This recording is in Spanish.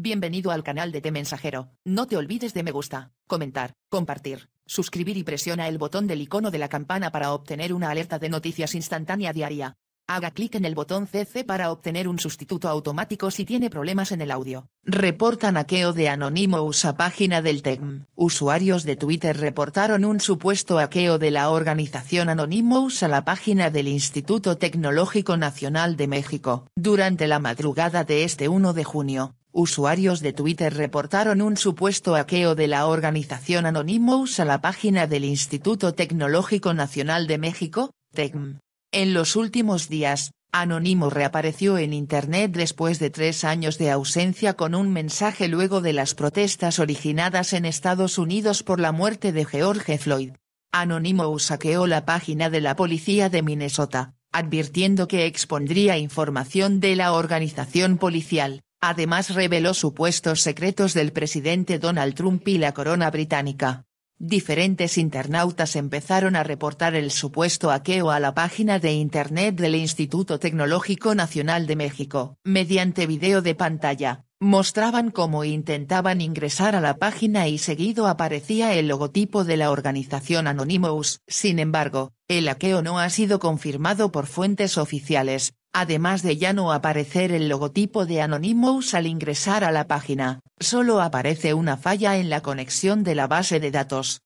Bienvenido al canal de Te Mensajero. No te olvides de me gusta, comentar, compartir, suscribir y presiona el botón del icono de la campana para obtener una alerta de noticias instantánea diaria. Haga clic en el botón CC para obtener un sustituto automático si tiene problemas en el audio. Reportan hackeo de Anonymous a página del TEM. Usuarios de Twitter reportaron un supuesto hackeo de la organización Anonymous a la página del Instituto Tecnológico Nacional de México. Durante la madrugada de este 1 de junio, usuarios de Twitter reportaron un supuesto hackeo de la organización Anonymous a la página del Instituto Tecnológico Nacional de México, TECM. En los últimos días, Anonymous reapareció en Internet después de tres años de ausencia con un mensaje luego de las protestas originadas en Estados Unidos por la muerte de George Floyd. Anonymous saqueó la página de la policía de Minnesota, advirtiendo que expondría información de la organización policial, Además reveló supuestos secretos del presidente Donald Trump y la corona británica. Diferentes internautas empezaron a reportar el supuesto hackeo a la página de Internet del Instituto Tecnológico Nacional de México. Mediante video de pantalla, mostraban cómo intentaban ingresar a la página y seguido aparecía el logotipo de la organización Anonymous. Sin embargo, el hackeo no ha sido confirmado por fuentes oficiales, además de ya no aparecer el logotipo de Anonymous al ingresar a la página, solo aparece una falla en la conexión de la base de datos.